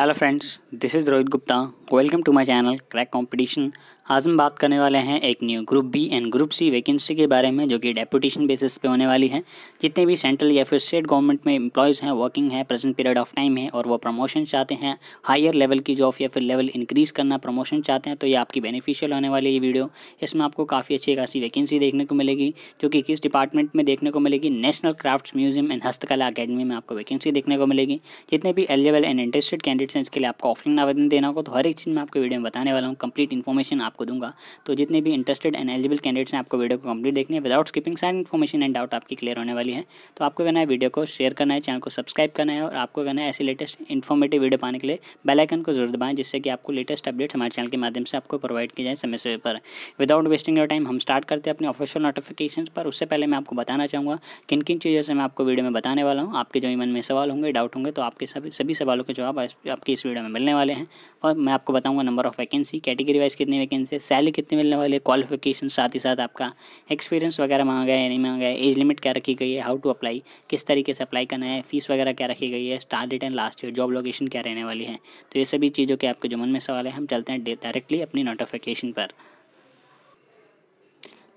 hello friends this is Rohit Gupta welcome to my channel crack competition आज हम बात करने वाले हैं एक new group B and group C vacancy के बारे में जो कि डेपुटेशन बेसिस पे होने वाली है जितने भी सेंट्रल या फिर स्टेट गवर्नमेंट में एम्प्लॉयज़ हैं वर्किंग है प्रेजेंट पीरियड ऑफ टाइम है और वो प्रमोशन चाहते हैं हायर लेवल की जॉब या फिर लेवल इंक्रीज़ करना प्रमोशन चाहते हैं तो ये आपकी बेनिफिशियल होने वाली ये वीडियो इसमें आपको काफ़ी अच्छी खासी वैकेंसी देखने को मिलेगी जो कि किस डिपार्टमेंट में देखने को मिलेगी national craft museum and Hastkala academy में आपको वैकेंसी देखने को मिलेगी जितने भी eligible and interested candidate complete sense के लिए आपको ऑफलाइन आवेदन देना होगा तो हर एक चीज़ मैं आपको वीडियो में बताने वाला हूँ कंप्लीट इन्फॉर्मेशन आपको दूंगा तो जितने भी इंटरेस्टेड एंड एलिजिबल कैंडिडेट्स हैं आपको वीडियो को कंप्लीट देखने है विदाउट स्किपिंग सारी इन्फॉर्मेशन एंड डाउट आपकी क्लियर होने वाली है तो आपको करना है वीडियो को शेयर करना है चैनल को सब्सक्राइब करना है और आपको करना है ऐसे लेटेस्ट इन्फॉर्मेटिव वीडियो पाने के लिए बेलाइकन को जरूर दबाएँ जिससे कि आपको लेटेस्ट अपडेट्स हमारे चैनल के माध्यम से आपको प्रोवाइड किए जाए समय समय पर विदाउट वेस्टिंग योर टाइम हम स्टार्ट करते हैं अपने ऑफिशियल नोटिफिकेशन पर उससे पहले मैं आपको बताना चाहूँगा किन किन चीज़ों से मैं आपको वीडियो में बताने वाला हूँ आपके जो मन में सवाल होंगे डाउट होंगे तो आपके सभी सभी सवालों के जवाब आपकी इस वीडियो में मिलने वाले हैं और मैं आपको बताऊंगा number of vacancy category wise कितनी वैकेंसी है सैलरी कितनी मिलने वाली है क्वालिफिकेशन साथ ही साथ आपका एक्सपीरियंस वगैरह मांगा है या नहीं मांगा है एज लिमिट क्या रखी गई है हाउ टू अप्लाई किस तरीके से अप्लाई करना है फीस वगैरह क्या रखी गई है start date and last year job location क्या रहने वाली है तो ये सभी चीज़ों के आपके जुम्मन में सवाल है हम चलते हैं डायरेक्टली अपनी नोटिफिकेशन पर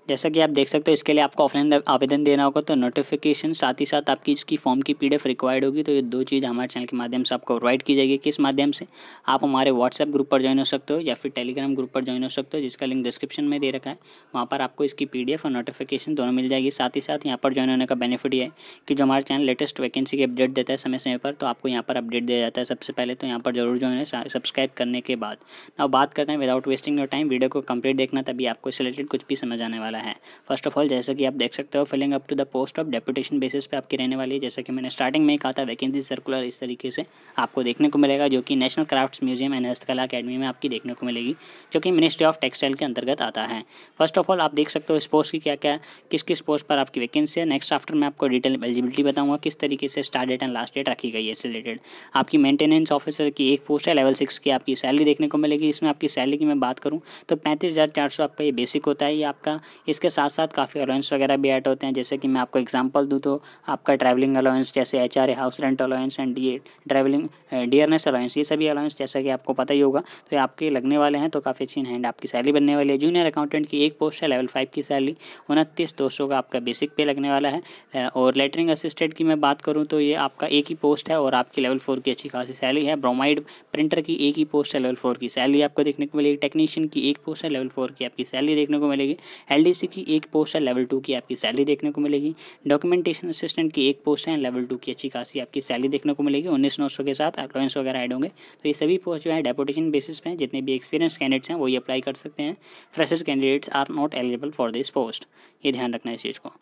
जैसा कि आप देख सकते हो इसके लिए आपको ऑफलाइन आवेदन देना होगा तो नोटिफिकेशन साथ ही साथ आपकी इसकी फॉर्म की पीडीएफ रिक्वायर्ड होगी तो ये दो चीज़ हमारे चैनल के माध्यम से आपको प्रोवाइड की जाएगी किस माध्यम से आप हमारे व्हाट्सएप ग्रुप पर ज्वाइन हो सकते हो या फिर टेलीग्राम ग्रुप पर ज्वाइन हो सकते हो जिसका लिंक डिस्क्रिप्शन में दे रखा है वहाँ पर आपको इसकी पी और नोटिफिकेशन दोनों मिल जाएगी साथ ही साथ यहाँ पर ज्वाइन होने का बेनिफिट ये है कि जो हमारे चैनल लेटेस्ट वैकेंसी की अपडेट देता है समय समय पर तो आपको यहाँ पर अपडेट दिया जाता है सबसे पहले तो यहाँ पर जरूर ज्वाइन है सब्सक्राइब करने के बाद अब बात करते हैं without wasting your time video को कंप्लीट देखना तभी आपको इस कुछ भी समझ आने वाला वाला है फर्स्ट ऑफ ऑल जैसे कि आप देख सकते हो filling up to the post of deputation basis पे आपकी रहने वाली है जैसे कि मैंने स्टार्टिंग में कहा था वैकेंसी सर्कुलर इस तरीके से आपको देखने को मिलेगा जो कि national crafts museum and Hastkala academy में आपकी देखने को मिलेगी जो कि मिनिस्ट्री ऑफ टेक्सटाइल के अंतर्गत आता है फर्स्ट ऑफ ऑल आप देख सकते हो इस पोस्ट की क्या क्या किस किस पोस्ट पर आपकी वैकेंसी है नेक्स्ट आफ्टर मैं आपको डिटेल एलिजिबिलिटी बताऊँगा किस तरीके से start date and last date रखी गई है इससे रिलेटेड आपकी मेंटेनेंस ऑफिसर की एक पोस्ट है लेवल सिक्स की आपकी सैलरी देखने को मिलेगी इसमें आपकी सैलरी की मैं बात करूँ तो पैंतीस हज़ार चार सौ आपका ये बेसिक होता है ये आपका इसके साथ साथ काफ़ी अलाउंस वगैरह भी ऐड होते हैं जैसे कि मैं आपको एग्जांपल दूँ तो आपका ट्रैवलिंग अलाउंस जैसे H R house rent allowance and D travelling dearness allowance ये सभी अलाउंस जैसा कि आपको पता ही होगा तो ये आपके लगने वाले हैं तो काफ़ी अच्छी हैंड आपकी सैलरी बनने वाली है जूनियर अकाउंटेंट की एक पोस्ट है लेवल फाइव की सैलरी उनतीस दो का आपका बेसिक पे लगने वाला है और लेटरिंग असिस्टेंट की मैं बात करूँ तो ये आपका एक ही पोस्ट है और आपकी लेवल फोर की अच्छी खासी सैलरी है ब्रोमाइड प्रिंटर की एक ही पोस्ट है लेवल फोर की सैलरी आपको देखने को मिलेगी टेक्नीशियन की एक पोस्ट है लेवल फोर की आपकी सैलरी देखने को मिलेगी एल बेसिक की एक पोस्ट है लेवल टू की आपकी सैलरी देखने को मिलेगी डॉक्यूमेंटेशन असिस्टेंट की एक पोस्ट है लेवल टू की अच्छी खासी आपकी सैलरी देखने को मिलेगी उन्नीस नौ के साथ अलाउंस वगैरह ऐड होंगे तो ये सभी पोस्ट जो है डेपोटेशन बेसिस पे जितने भी एक्सपीरियंस कैंडिडेट्स हैं वही अप्लाई कर सकते हैं freshers candidates are not eligible for this post ये ध्यान रखना है इस चीज़ को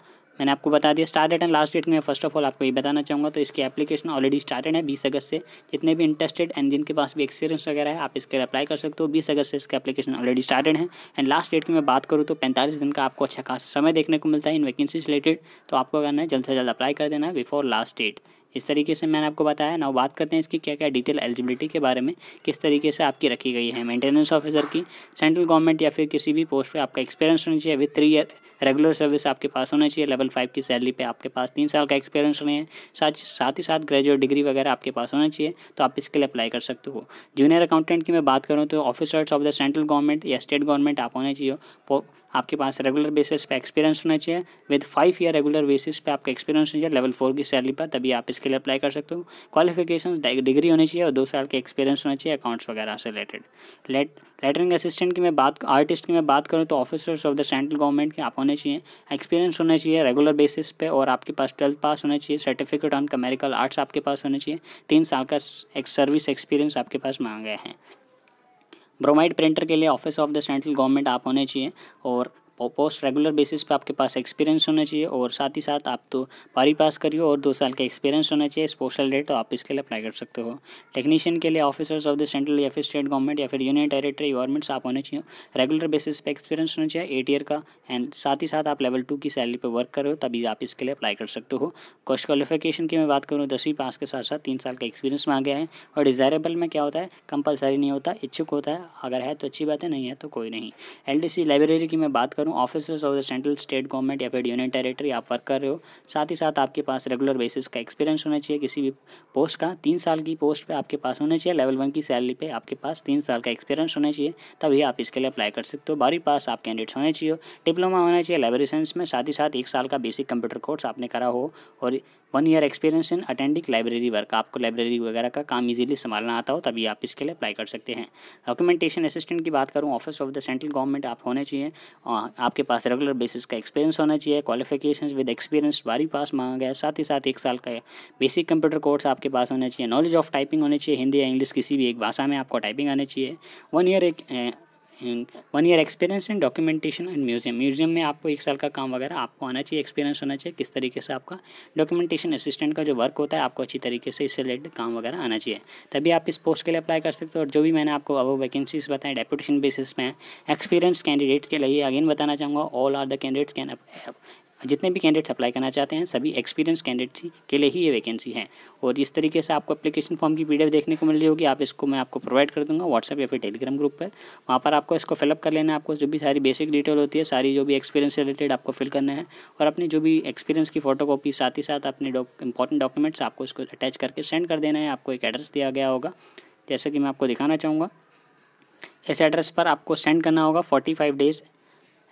मैंने आपको बता दिया start date and last date में फर्स्ट ऑफ ऑल आपको ये बताना चाहूँगा तो इसकी एप्लीकेशन ऑलरेडी स्टार्टेड है बीस अगस्त से जितने भी इंटरेस्टेड एंड जिनके पास भी एक्सपीरियंस वगैरह है आप इसके लिए अप्लाई कर सकते हो बीस अगस्त से इसका एप्लीकेशन ऑलरेडी स्टार्टेड है एंड लास्ट डेट की मैं बात करूँ तो पैंतालीस दिन का आपको अच्छा खासा समय देखने को मिलता है इन वैकेंसी रिलेटेड तो आपको करना है जल्द से जल्द अप्लाई कर देना है बिफोर लास्ट डेट इस तरीके से मैंने आपको बताया ना बात करते हैं इसकी क्या क्या डिटेल एलिजिबिलिटी के बारे में किस तरीके से आपकी रखी गई है मेंटेनेंस ऑफिसर की सेंट्रल गवर्नमेंट या फिर किसी भी पोस्ट पे आपका एक्सपीरियंस होना चाहिए with three year regular service आपके पास होना चाहिए लेवल फाइव की सैलरी पर आपके पास तीन साल का एक्सपीरियंस होना है साथ साथ ही साथ ग्रेजुएट डिग्री वगैरह आपके पास होना चाहिए तो आप इसके लिए अप्लाई कर सकते हो जूनियर अकाउंटेंट की मैं बात करूँ तो officers of the central government या स्टेट गवर्नमेंट आप होने चाहिए आपके पास रेगुलर बेसिस पे एक्सपीरियंस होना चाहिए with five year regular basis पे आपका एक्सपीरियंस होना चाहिए लेवल फोर की सैलरी पर तभी आप इसके लिए अप्लाई कर सकते हो क्वालिफिकेशन डिग्री होनी चाहिए और दो साल के एक्सपीरियंस होना चाहिए अकाउंट्स वगैरह से रिलेटेड लेटरिंग असिस्टेंट की मैं बात आर्टिस्ट की मैं बात करूँ तो officers of the central government के आप होने चाहिए एक्सपीरियंस होना चाहिए रेगुलर बेसिस पे और आपके पास ट्वेल्थ पास होना चाहिए सर्टिफिकेट ऑन कमेरिकल आर्ट्स आपके पास होने चाहिए तीन साल का एक सर्विस एक्सपीरियंस आपके पास मांगे हैं ब्रोमाइड प्रिंटर के लिए office of the central government आप होने चाहिए और और पोस्ट रेगुलर बेसिस पे आपके पास एक्सपीरियंस होना चाहिए और साथ ही साथ आप तो पारी पास करिए और दो साल का एक्सपीरियंस होना चाहिए स्पोशल डेट तो आप इसके लिए अप्लाई कर सकते हो टेक्नीशियन के लिए ऑफिसर्स ऑफ द सेंट्रल या फिर स्टेट गवर्नमेंट या फिर यूनियन टेरेटरी गवर्नमेंट्स आप होने चाहिए रेगुलर बेसिस पे एक्सपीरियंस होना चाहिए एट ईयर का एंड साथ ही साथ आप लेवल टू की सैलरी पर वर्क कर रहे हो तभी आप इसके लिए अप्लाई कर सकते हो कॉस्ट क्वालिफिकेशन की मैं बात करूँ दसवीं पास के साथ साथ तीन साल का एक्सपीरियंस गया है और डिज़ायरेबल में क्या होता है कंपलसरी नहीं होता इच्छुक होता है अगर है तो अच्छी बात है नहीं है तो कोई नहीं एल लाइब्रेरी की मैं बात करूँ हूँ officers of the central state government या फिर यूनियन टेरेटरी आप वर्क कर रहे हो साथ ही साथ आपके पास रेगुलर बेसिस का एक्सपीरियंस होना चाहिए किसी भी पोस्ट का तीन साल की पोस्ट पे आपके पास होना चाहिए लेवल वन की सैलरी पे आपके पास तीन साल का एक्सपीरियंस होना चाहिए तभी आप इसके लिए अप्लाई कर सकते हो बारी पास आप कैंडिडेट्स होने चाहिए डिप्लोमा होना चाहिए लाइब्रेरी साइंस में साथ ही साथ एक साल का बेसिक कंप्यूटर कोर्स आपने करा हो और one year experience in attending library work आपको लाइब्रेरी वगैरह का काम इजीली संभालना आता हो तभी आप इसके लिए अप्लाई कर सकते हैं डॉक्यूमेंटेशन असिस्टेंट की बात करूँ office of the central government आप होने चाहिए आपके पास रेगुलर बेसिस का एक्सपीरियंस होना चाहिए क्वालिफिकेशन विद एक्सपीरियंस बारी पास मांगा गया साथ ही साथ एक साल का बेसिक कंप्यूटर कोर्स आपके पास होना चाहिए नॉलेज ऑफ टाइपिंग होनी चाहिए हिंदी या इंग्लिश किसी भी एक भाषा में आपको टाइपिंग आनी चाहिए वन ईयर एक one year experience in documentation and museum museum में आपको एक साल का काम वगैरह आपको आना चाहिए एक्सपीरियंस होना चाहिए किस तरीके से आपका डॉक्यूमेंटेशन असिस्टेंट का जो वर्क होता है आपको अच्छी तरीके से इससे रिलेटेड काम वगैरह आना चाहिए तभी आप इस पोस्ट के लिए अप्लाई कर सकते हो और जो भी मैंने आपको अब वैकेंसीज बताएं डेपुटेशन बेसिस में एक्सपीरियंस कैंडिडेट्स के लिए अगेन बताना चाहूँगा all are the candidates can जितने भी कैंडिडेट्स अप्लाई करना चाहते हैं सभी एक्सपीरियंस कैंडिडेट्स के लिए ही ये वैकेंसी है और इस तरीके से आपको एप्लीकेशन फॉर्म की पीडीएफ देखने को मिल रही होगी आप इसको मैं आपको प्रोवाइड कर दूँगा व्हाट्सएप या फिर टेलीग्राम ग्रुप पर वहाँ पर आपको इसको फिलअप कर लेना है आपको जो भी सारी बेसिक डिटेल होती है सारी जो भी एक्सपीरियंस रिलेटेड आपको फिल करना है और अपनी जो भी एक्सपीरियंस की फोटो साथ ही साथ अपने इंपॉर्टेंट डॉक्यूमेंट्स आपको इसको अटैच करके सेंड कर देना है आपको एक एड्रेस दिया गया होगा जैसे कि मैं आपको दिखाना चाहूँगा इस एड्रेस पर आपको सेंड करना होगा forty five days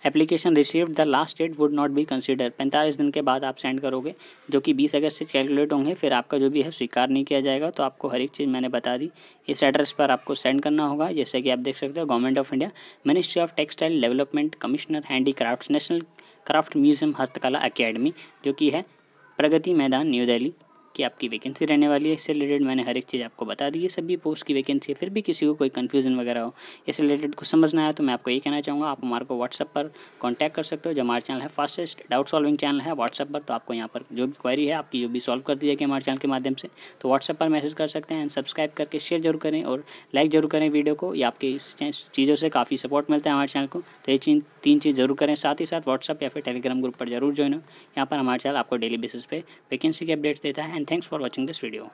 application receive the last date would not be consider पैंतालीस दिन के बाद आप सेंड करोगे जो कि बीस अगस्त से कैलकुलेट होंगे फिर आपका जो भी है स्वीकार नहीं किया जाएगा तो आपको हर एक चीज़ मैंने बता दी इस एड्रेस पर आपको सेंड करना होगा जैसे कि आप देख सकते हो government of India ministry of textile development commissioner handicraft national craft museum Hastkala academy जो कि है प्रगति मैदान न्यू दिल्ली कि आपकी वैकेंसी रहने वाली है इससे रिलेटेड मैंने हर एक चीज़ आपको बता दी है सभी पोस्ट की वैकेंसी है फिर भी किसी को कोई कन्फ्यूजन वगैरह हो इससे रिलेटेड कुछ समझ आया तो मैं आपको ये कहना चाहूँगा आप हमारे को व्हाट्सअप पर कॉन्टैक्ट कर सकते हो जो हमारे चैनल है फास्टेस्ट डाउट सॉल्विंग चैनल है व्हाट्सअप पर तो आपको यहाँ पर जो भी क्वारी है आपकी जो भी सॉल्व कर दी जाएगी हमारे चैनल के माध्यम से तो व्हाट्सअप पर मैसेज कर सकते हैं सब्सक्राइब करके शेयर जरूर करें और लाइक जरूर करें वीडियो को या आपके इस चीज़ों से काफ़ी सपोर्ट मिलता है हमारे चैनल को तो ये चीज़ तीन चीज़ जरूर करें साथ ही साथ व्हाट्सअप या फिर टेलीग्राम ग्रुप पर जरूर ज्वाइन हो यहाँ पर हमारे चैनल आपको डेली बेसिस पे वैकेंसी के अपडेट्स देता है and thanks for watching this video